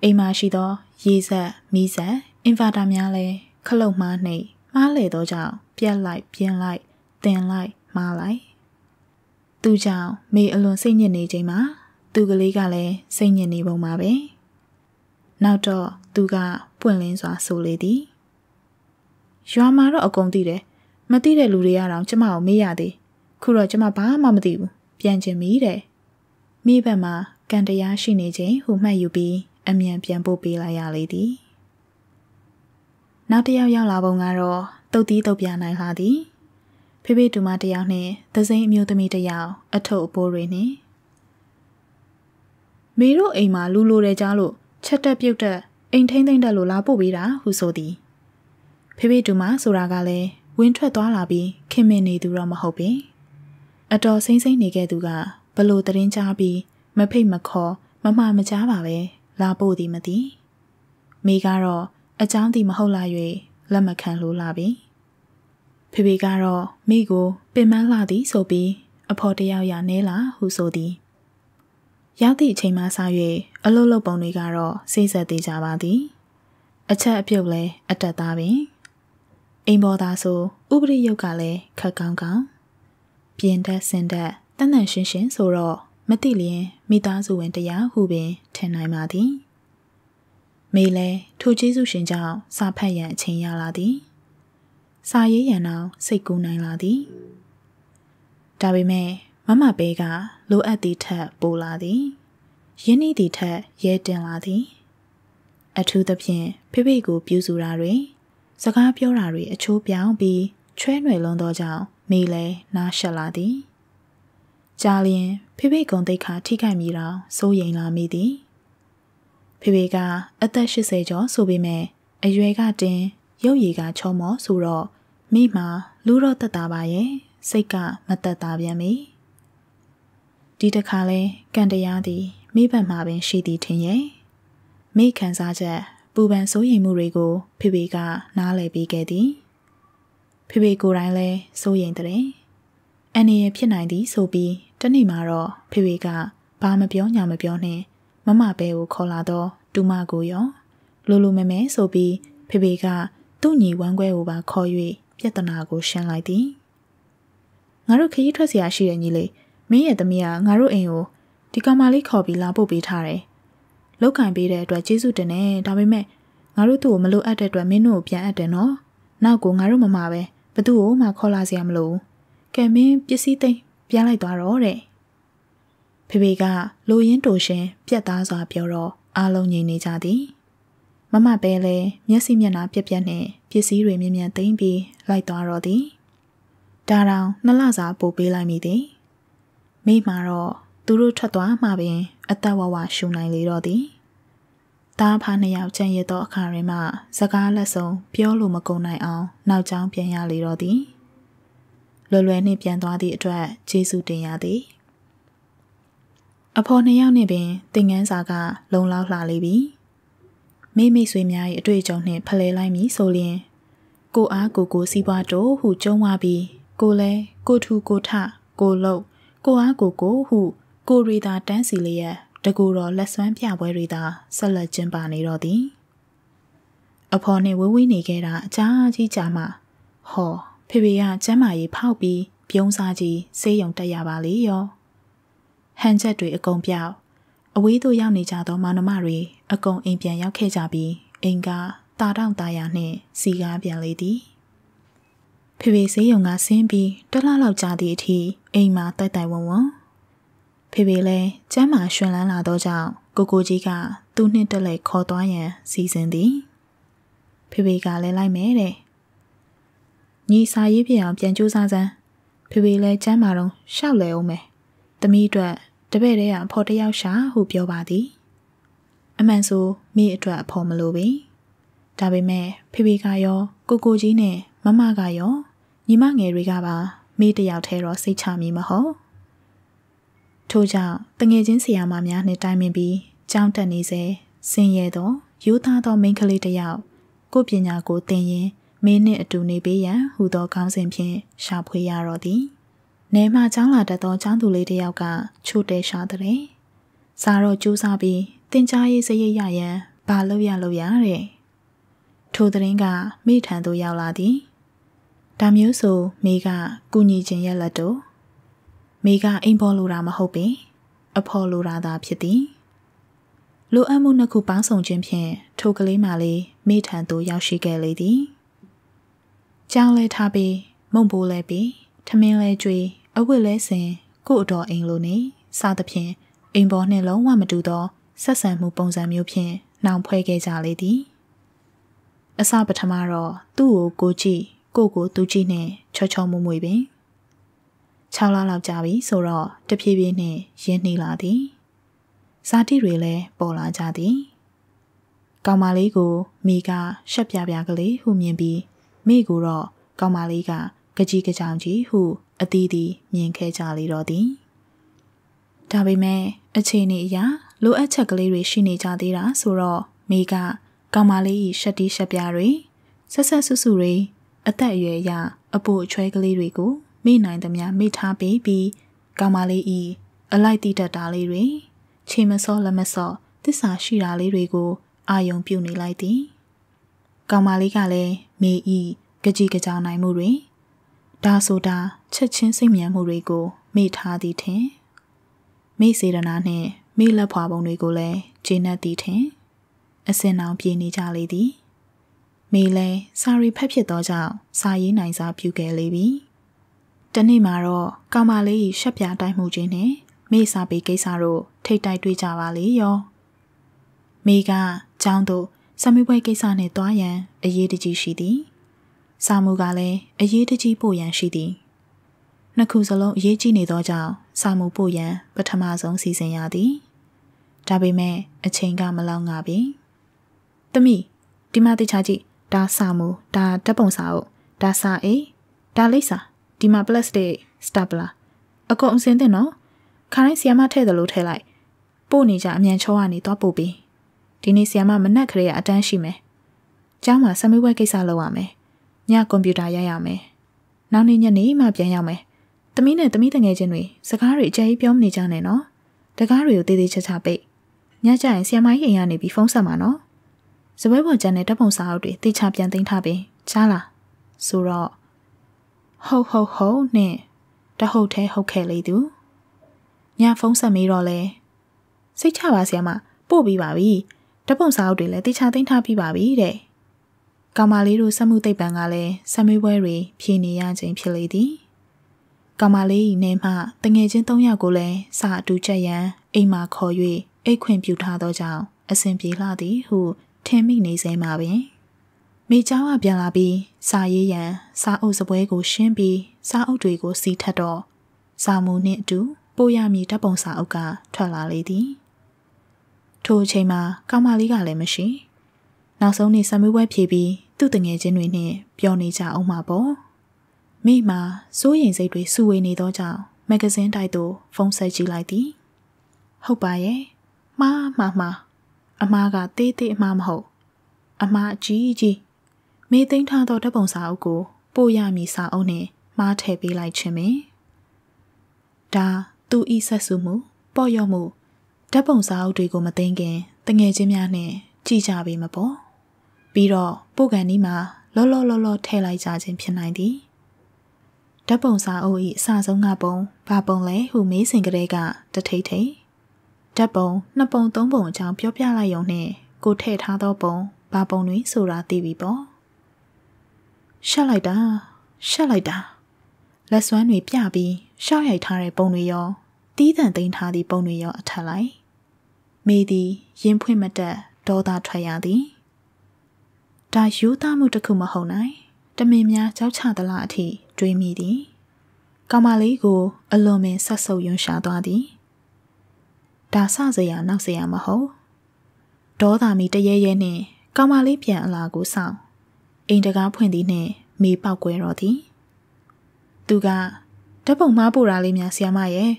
အိမ်မှာရှိသောရေစက်မီးစက်အင်ဗာတာများလဲခလုတ်မှားနှိပ်မှားလေသောကြောင့်ပြက်လိုက်ပြင်းလိုက်တင်လိုက်မှားလိုက်သူကြောင့်မေအလွန်စိတ်ညစ်နေချိန်မှာသူကလေးကလည်းစိတ်ညစ်နေပုံပါပဲနောက်တော့သူကပွင့်လင်းစွာဆိုလေသည်။ရွာမှာတော့အကုန်သိတယ်။မသိတဲ့လူတွေကတော့ကျမကိုမေးရသေး။ခုတော့ကျမဘာမှမသိဘူး။ပြန်ချင်ပြီတဲ့။မိဘက်မှာကံတရားရှိနေခြင်းဟုမှတ်ယူပြီးအမြန်ပြန်ပို့ပေးလိုက်ရလေသည်။နောက်တစ်ယောက်ရောက်လာပုံကတော့တုတ်တီးတုတ်ပြနိုင်လာသည်။ဖေဖေတူမတယောက်နဲ့သစိမ်းအမျိုးသမီးတယောက်အထုပ်အပိုးတွေနဲ့မေတို့အိမ်မှာလူလိုတယ်ကြားလို့ချက်တက်ပြုတ်တက်အိမ်ထိမ့်သိမ့်တက်လို့လာပို့ပေးတာဟုဆိုသည်ဖေဖေတူမဆိုတာကလည်းဝင်းထွက်သွားလာပြီးခင်မင်နေသူတော့မဟုတ်ပင်အတော်စိမ့်စိမ့်နေခဲ့သူကဘလို့တရင်ချပြီးမဖိတ်မခေါ်မမမကြားပါပဲလာဖို့သည်မသိမိကတော့အချောင်းသည်မဟုတ်လာ၍လက်မခံလို့လာပြီဖေဖေကတော့မိကိုပင်မလာသည် ဆိုပြီးအဖော်တယောက်ရနဲလာဟုဆိုသည်ရောက်သည့်အချိန်မှစ၍အလုတ်လုတ်ပုံတွေကတော့စိတ်ဆက်သေးကြပါသည် အချက်အပြုတ်လဲအတက်သားပင်အိမ်ပေါ်သားဆို ဥပရိယုတ်ကလည်းခက်ကောင်းကောင်းပြင်တက်စင်တက်တန်တန်ရှင်းရှင်းဆိုတော့မသိလျင်မိသားစုဝင်တရားဟုပင်ထင်နိုင်ပါသည်မေလဲထိုကျေးဇူးရှင်ကြောင့်စာဖတ်ရန်အချိန်ရလာသည် စာရေးရန်အောင်စိတ်ကူးနိုင်လာသည်ဒါပေမဲ့မမဘဲကလိုအပ်သည့်ထက်ပိုလာသည်ယင်းဤသည့်ထက်ရဲတင်လာသည် အထူးသဖြင့်ဖေဖေကိုပြုစုတာတွင်စကားပြောတာတွေအချိုးပြောင်းပြီးချွဲနွယ်လွန်သောကြောင့်မိလဲနားရှက်လာသည်။ကြာလျင်ဖေဖေကုံတိတ်ခါထိခိုက်မိတော့စိုးရိမ်လာမိသည်။ဖေဖေကအသက်80ကျော်ဆိုပေမဲ့အရွယ်ကတင်းရုပ်ရည်ကချောမောဆိုတော့မိမှာလူတော့တက်တာပါရဲ့စိတ်ကမတက်တာပြန်ပြီ။ဒီတခါလဲကံတရားသည်မိဘမှာပင်ရှိသည်ထင်ရဲ့။မိခံစားချက်ပူပန်စိုးရိမ်မှုတွေကိုဖေဖေကနားလည်ပေးခဲ့သည်ဖေဖေကိုယ်တိုင်လည်းစိုးရိမ်တဲ့အန်ရဖြစ်နိုင်သည် ဆိုပြီးတနေ့မှာတော့ဖေဖေကဘာမပြောညာမပြောနဲ့မမဘဲကိုခေါ်လာတော့တူမကိုရောလိုလိုမဲမဲဆိုပြီးဖေဖေက သူ့ညီဝမ်းခွဲကိုပါခေါ်၍ပြဿနာကိုရှင်းလိုက်သည်ငါတို့ခရီးထွက်စရာရှိတဲ့ညီလေးမင်းရဲ့သမီးကငါတို့အိမ်ကိုဒီကောင်မလေးခေါ်ပြီးလာပို့ပေးထားတယ်လောက်ကင်ပေးတဲ့အတွက်ကျေးဇူးတင်တယ်ဒါပေမဲ့ငါတို့သူ့ကိုမလိုအပ်တဲ့အတွက်မင်းတို့ကိုပြန်အပ်တယ်နော်နောက်ကိုငါတို့မမပဲဘသူ့ကိုမှခေါ်လာစရာမလိုကဲမင်းပစ္စည်းသိမ်းပြန်လိုက်သွားတော့တဲ့ဖေဖေကလိုရင်းတိုရှင် ပြက်သားစွာပြောတော့အားလုံးငြိမ်နေကြသည်မမပဲလဲမျက်စိမျက်နှာပြက်ပြက်နဲ့ပစ္စည်းတွေမြင်မြန်သိမ်းပြီးလိုက်သွားတော့သည်ဒါတောင်နှစ်လစာပို့ပေးလိုက်မိသည်မိမှာတော့သူတို့ထွက်သွားမှပင် အသက်ဝဝရှူနိုင်လေတော့သည်တားဖားနှစ်ယောက်ကြံ့ရသောအခါတွင်မှစကားလက်ဆုံးပြောလို့မကုန်နိုင်အောင် နောက်ကျောင်းပြန်ရလေတော့သည်လွယ်လွယ်နှင့်ပြန်သွားသည့်အတွက်ကျေးဇူးတင်ရသည်အဖေါ်နှစ်ယောက်နှင့်ပင်တင်ငန်းစာက လုံလောက်လှလေပြီမိမိဆွေများ၏အတွေ့အကြုံနှင့်ဖလှယ်လိုက်ပြီဆိုလျင်ကိုအားကိုကိုစီးပွားတိုးဟုကြုံဝပြီးကိုလဲကိုထူကိုထ ကိုလုံကိုအားကိုကိုဟုကိုရီတာတန်းစီလျက်တကူတော်လက်စွမ်းပြပွဲတွေသာဆက်လက်ကျင်းပနေတော့သည်အဖေါ်နဲ့ဝေးဝေးနေခဲ့တာအကြာကြီးကြာမှဟော ဖေဖေကကျမ်းမာရေးဖောက်ပြီးပြုံးစားကြီးဆေးရုံတက်ရပါလေရောဟန်ချက်တွေ အကုန်ပြောက်အဝေးသို့ရောက်နေကြသောမောင်နှမတွေအကုန်အိမ်ပြန်ရောက်ခဲ့ကြပြီးအိမ်ကတာတောင့်တာယာနှင့်စီကားပြန်လေသည်ဖေဖေဆေးရုံကဆင်းပြီးတလလောက်ကြာသည့်အထိအိမ်မှာတိုက်တိုက်ဝုံဝုံဖေဖေလည်းကျမ်းမာရှင်လန်းလာသောကြောင့်ကိုကိုကြီးကသူ့နှစ်တက်လိုက်ခေါ်သွားရန်စီစဉ်သည်ဖေဖေကလည်းလိုက်မယ်တဲ့ညီစာရေးပြအောင်ပြန်ကြိုးစားစမ်းဖေဖေလည်းကျမ်းမာတော့ရှောက်လဲအောင်မယ်တမီးအတွက်တပည့်တွေကဖော်တယောက်ရှာဟုပြောပါသည် အမှန်ဆိုမိအတွက်အဖော်မလိုပဲဒါပေမဲ့ဖေဖေကရောကိုကိုကြီးနဲ့မမကရောညီမငယ်တွေကပါမိတယောက်တည်းတော့စိတ်ချမီမဟုတ်ထို့ကြောင့်တငယ်ချင်းဆရာမများနှင့်တိုင်ပင်ပြီးကြောင်းတက်နေစေဆင်းရဲသောယူသားသောမိန်းကလေးတစ်ယောက်ကိုပညာကိုသင်ရင်မင်းနှင့်အတူနေပေးရန်ဟူသောခေါင်းစဉ်ဖြင့်ရှာဖွေရတော့သည်။နေမှကျောင်းလာတတ်သောကျောင်းသူလေးတစ်ယောက်ကချို့တဲရှာတဲ့။စာတော့ကြိုးစားပြီးသင်ကြားရေးစရိတ်ရရန်ဘာလုပ်ရလုပ်ရတဲ့။ထိုသတင်းကမိထံသို့ရောက်လာသည်။ဒါမျိုးဆိုမိကကုညီခြင်းရဲ့လက်တို့မိကအိမ်ဖော်လိုတာမဟုတ်ပင်အဖော်လိုတာသာဖြစ်သည်လိုအပ်မှုနှစ်ခုပေါင်းစုံခြင်းဖြင့်ထိုကလေးမလေးမိထံသို့ရောက်ရှိခဲ့လေသည်ကြောင်းလဲထားပြီးမုံပိုးလဲပြီးထမင်းလဲကျွေးအဝတ်လဲစင်ကို့အတော်အိမ်လိုနေစသဖြင့်အိမ်ပေါ်နှင့်လုံးဝမတူသောဆက်ဆံမှုပုံစံမျိုးဖြင့်နှောင်ဖွဲ့ခဲ့ကြလေသည်အစပထမတော့သူ့ကိုကိုကြည့်ကိုကိုသူကြည့်နှင့်ချောချောမွမွေပင်6လလောက်ကြာပြီဆိုတော့တဖြည်းဖြည်းနဲ့ရင်းနှီးလာသည်ဇာတိတွေလည်းပေါ်လာကြသည်ကောင်မလေးကိုမိကရှက်ပြပြကလေးဟုမြင်ပြီးမိကိုတော့ကောင်မလေးကကြကြီးကြောင်ကြီးဟုအသီးသီးမြင်ခဲ့ကြလေတော့သည်ဒါပေမဲ့အခြေအနေအရလိုအပ်ချက်ကလေးတွေရှိနေကြသေးတာဆိုတော့မိကကောင်မလေး၏ရှက်တီးရှက်ပြားတွေဆက်ဆက်ဆူဆူတွေအသက်အရွယ်အရအပူအချွဲကလေးတွေကိုမိနိုင်သမျှမိထားပေးပြီးကောင်မလေးဤအလိုက်တိတတ်တာလေးတွင်ခြေမစောလက်မစောသစ္စာရှိတာလေးတွေကိုအာယုံပြုနေလိုက်သည်ကောင်မလေးကလည်းမေဤကြကြည်ကြောင်နိုင်မှုတွင်ဒါဆိုတာချက်ချင်းစိတ်မြန်မှုတွေကိုမေ့ထားသည်ထင်မေ့စေတနာနှင့်မေ့လက်ဖွာပုံတွေကိုလည်းခြေနှက်သည်ထင်အစင်အောင်ပြေနေကြလေသည်မေလဲစာရီဖက်ဖြစ်သောကြောင့်စာရေးနိုင်စာပြုခဲ့လေပြီ။တနေ့မှာတော့ကောင်မလေးရှက်ပြတိုက်မှုခြင်းနဲ့မိစာပေကိစ္စတို့ထိတ်တိုက်တွေ့ကြပါလေရောမိကကျောင်းသို့စာမေးပွဲကိစ္စနဲ့တွားရန်အရေးတကြီးရှိသည်စာမူကလည်းအရေးတကြီးပို့ရန်ရှိသည်နှစ်ခုစလုံးအရေးကြီးနေသောကြောင့်စာမူပို့ရန် ပထမဆုံးစီစဉ်ရသည်ဒါပေမဲ့အချိန်ကမလောက်ငါပြီတမိဒီမှာတခြားကြည့်ဒါစာမူဒါဓာတ်ပုံစာအုပ်ဒါစာအိဒါလိပ်စာဒီမှာ plastic စတပ်လာ အကုန်အစင်းတင်နော်ခါတိုင်းဆီယမထည့်တယ်လို့ထည့်လိုက်ပို့နေကြအမြန်ချောကနေသွားပို့ပြီးဒီနေ့ဆီယမမနှက်ခရေအတန်းရှိမယ်ကျောင်းမှာဆမေးပွဲကိစ္စလုပ်ရမယ်ညကွန်ပျူတာရိုက်ရမယ်နောက်နေ့ညနေမှပြန်ရမယ်သမီးနဲ့သမီးတငယ်ချင်းတွေစကားတွေအကြိမ်ပြောမနေကြနဲ့နော်တကားတွေကိုတေးသေးချာချာပိတ်ညကျရင်ဆီယမကြီးအိမ်ကနေပြီးဖုန်းဆက်မှာနော်စပွဲပေါ်ကျန်တဲ့တပ်ပုံစာအုပ်တွေတေချာပြန်သိမ်းထားပြီးချားလားဆိုတော့ဟုတ်ဟုတ်ဟုတ်နဲ့တဟုတ်သေးဟုတ်ခဲ့လေသူညာဖုံးဆက်မေးတော့လဲစိတ်ချပါဆရာမပို့ပြီးပါပြီတပုံစာအုပ်တွေလည်းတေချာသိမ်းထားပြီးပါပြီတဲ့ကောင်မလေးတို့စက်မှုသိပ္ပံကလည်းစက်မေးပွဲတွေဖြေနေရခြင်းဖြစ်လေသည်ကောင်မလေးဤနေမှတငယ်ချင်း၃ယောက်ကိုလည်းစာအတူချက်ရန်အိမ်မှာခေါ်၍အိတ်ခွင်ပြူထားသောကြောင့်အစဉ်ပြေလာသည်ဟုထင်မိနေစေမှာပင်မိเจ้าကပြန်လာပြီးစာရေးရန် စာအုပ်စပွဲကိုရှင်းပြီးစာအုပ်တွေကိုစီးထပ်တော့စာမူနှင့်အတူ ပိုရမည်တပ်ပုံစာအုပ်ကထွက်လာလေသည်ထိုအချိန်မှာကောင်မလေးကလည်းမရှိနောက်ဆုံးနေ့ဆံမွေးပွဲဖြေပြီးသူ့တငယ်ချင်းတွေနှင့်ပျော်နေကြအောင်မှာပေါ့မိမှာစိုးရိမ်စိတ်တွေစူဝေနေသောကြောင့်မဂ္ဂဇင်းတိုက်သို့ဖုန်းဆက်ကြည့်လိုက်သည်ဟုတ်ပါရဲ့မှားမှားမှားအမားကတေးသေးအမားမဟုတ် အမားကြီးကြီးမေသိမ်းထားသောဓပုံစာအုပ်ကိုပို့ရမည်စာအုပ်နှင့်မှားထည့်ပေးလိုက်ခြင်းပင်ဒါသူဤဆက်စုမှုပေါ့ရော့မှုဓပုံစာအုပ်တွေကိုမသိခင်တငယ်ချင်းများနှင့်ကြည်ကြပေမပေါ့ပြီးတော့ပို့ကန်ဒီမှာလောလောလောလောထည့်လိုက်ကြခြင်းဖြစ်နိုင်သည်ဓပုံစာအုပ်၏အစဆုံးကပုံဘာပုံလဲဟုမေးစဉ်ကလေးကတထိတ်ထိတ်ဓပုံနှစ်ပုံသုံးပုံအကြောင်းပြောပြလိုက်ုံနဲ့ကိုထည့်ထားသောပုံဘာပုံတွင်ဆိုတာသိပြီပေါ့ရှက်လိုက်တာ ရှက်လိုက်တာလက်စွမ်းတွေပြပြီးရှောက်ရိုက်ထားတဲ့ပုံတွေရောတီးတန့်သိမ်းထားသည့်ပုံတွေရောအထက်လိုက်မေသည် ရင်ဖွင့်မတက်ဒေါသထွက်ရသည်ဒါယူသားမှုတစ်ခုမဟုတ်နိုင် တမင်များကြောက်ချသလားအထိတွေးမိသည်ကောင်မလေးကို အလွန်ပင်ဆက်ဆုပ်ယွန်ရှာသွားသည်ဒါဆစရာနောက်စရာမဟုတ်ဒေါသမီတရဲရဲနှင့်ကောင်မလေးပြန်အလာကိုဆောင်အိမ်တကားဖွင့်သည်နှင့်မေးပေါက်ကွဲတော့သည်သူကဓပုံမားပို့တာလေးများဆီယမရဲ့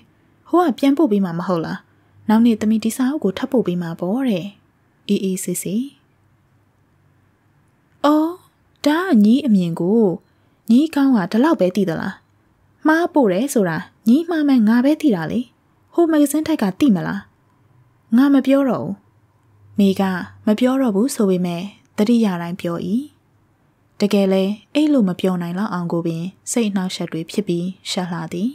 ဟိုကပြန်ပို့ပေးမှာမဟုတ်လားနောက်နေ့သမီးဒီစာအုပ်ကိုထပ်ပို့ပေးမှာပေါ့တဲ့အေးအေးဆေးဆေးအော်ဒါကညီအမြင်ကိုညီကောင်းကဒီလောက်ပဲတည်သလားမှားပို့တယ်ဆိုတာညီမှားမှန်ငါပဲတည်တာလေဟိုမဂဇင်းထိုက်ကတိမလားငါမပြောတော့ဘူးမိကမပြောတော့ဘူးဆိုပေမဲ့တတိယတိုင်းပြော၏တကယ်လဲအဲ့လိုမပြောနိုင်လောက်အောင်ကိုပင်စိတ်နှောက်ယှက်တွေဖြစ်ပြီးရှက်လာသည်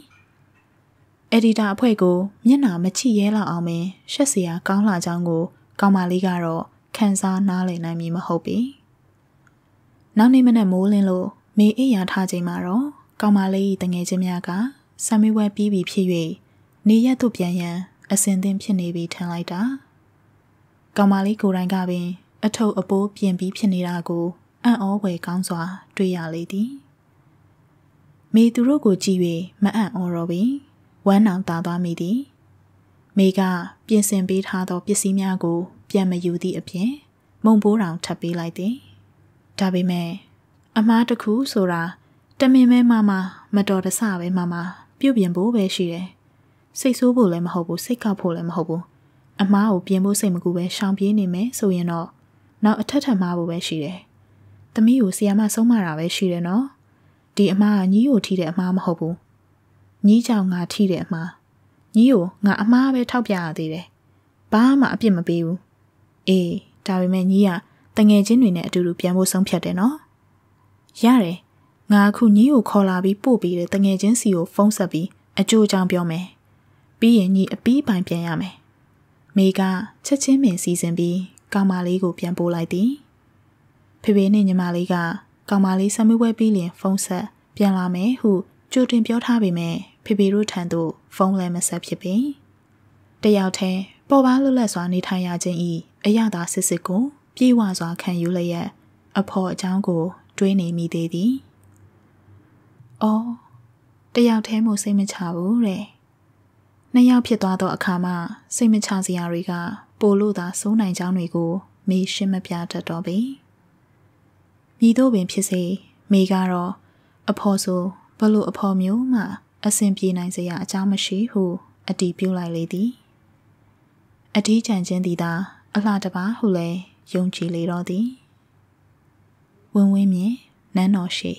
အက်ဒီတာအဖွဲ့ကိုမျက်နှာမချိရဲလောက်အောင်ပင်ရှက်စရာကောင်းလာကြောင်းကိုကောင်မလေးကတော့ခံစားနားလည်နိုင်မည်မဟုတ်ပေ။နောက်နေ့မနက်မိုးလင်းလို့မေအိယာထားချိန်မှာတော့ကောင်မလေးတငယ်ချင်းများကဆမ်မီဝဲပြီးပြီဖြစ်၍နေရက်သို့ပြန်ရန်အစင်သင်ဖြစ်နေပြီထင်လိုက်တာ။ကောင်မလေးကိုယ်တိုင်ကပင် အထုပ်အပိုးပြင်ပြီးဖြစ်နေတာကိုအံ့ဩဖွယ်ကောင်းစွာ တွေ့ရလေသည်မေသူတို့ကိုကြည့်၍မအံ့ဩတော့ပေဝမ်းနောင်သာသွားမိသည်မေကပြင်ဆင်ပေးထားသောပစ္စည်းများကိုပြန်မယူသည့်အပြင်မုံပိုးတောင်ထပ်ပေးလိုက်သည်ဒါပေမဲ့အမားတစ်ခုဆိုတာတမင်မဲမမမတော်တဆပဲမမပြုတ်ပြင်ဖို့ပဲရှိတယ်စိတ်ဆိုးဖို့လည်းမဟုတ်ဘူးစိတ်ကောက်ဖို့လည်းမဟုတ်ဘူးအမားကို ပြင်ဖို့စိတ်မကူပဲရှောင်ပြေးနေမယ်ဆိုရင်တော့နောက်အထက်ထပ်မှားဖို့ပဲရှိတယ်။သမီးကိုဆီယာမဆုံးမတာပဲရှိတယ်နော်။ဒီအမားကညီကိုထိတဲ့အမားမဟုတ်ဘူး။ညီကြောင့်ငါထိတဲ့အမား။ညီကိုငါအမားပဲထောက်ပြရသေးတယ်။ဘာမှအပြစ်မပေးဘူး။အေးဒါပေမဲ့ညီကတငယ်ချင်းတွေနဲ့အတူတူပြန်ဖို့ဆုံးဖြတ်တယ်နော်။ရတယ်။ငါအခုညီကိုခေါ်လာပြီးပို့ပေးတဲ့တငယ်ချင်းစီကိုဖုန်းဆက်ပြီးအကျိုးအကြောင်းပြောမယ်။ပြီးရင်ညီအပီးပိုင်ပြန်ရမယ်။မေကချက်ချင်းပင်စီစဉ်ပြီးကောင်မလေးကိုပြန်ပို့လိုက်သည်။ဖေဖေနဲ့ညီမလေးကကောင်မလေးဆမ်းမွေးပွဲပြီးရင် ဖုန်းဆက်ပြန်လာမယ်ဟု ကြိုတင်ပြောထားပေမဲ့ဖေဖေတို့ထံသို့ဖုန်းလည်းမဆက်ဖြစ်ပင်တယောက်တည်းပေါ်ပါလွတ်လပ်စွာနေထိုင်ရခြင်းဤအရသာစစ်စစ်ကိုပြေဝစွာ ခံယူလျက်အဖော်အကြောင်းကို တွေးနေမိသေးသည်။အော်တယောက်တည်းမို့စိတ်မချဘူးတဲ့။နှစ်ယောက်ဖြစ်သွားသောအခါမှာစိတ်မချစရာတွေကပိုလို့သာစိုးနိုင်ကြောင်းတွေကိုမေးရှင်းမပြတတ်တော့ပေ။မိတို့ပင်ဖြစ်စေမိကတော့အဖော်ဆိုဘလို့အဖော်မျိုးမှအဆင်ပြေနိုင်စရာအကြောင်းမရှိဟုအတီးပြုလိုက်လေသည်အတီးချန်ခြင်းသည်သာအလှတပါဟုလည်းယုံကြည်လေတော့သည်ဝင်းဝင်းမြင်နန်းတော်ရှိ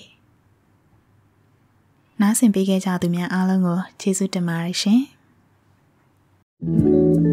နားဆင်ပေးခဲ့ကြသူများအားလုံးကိုကျေးဇူးတင်ပါတယ်ရှင် thank you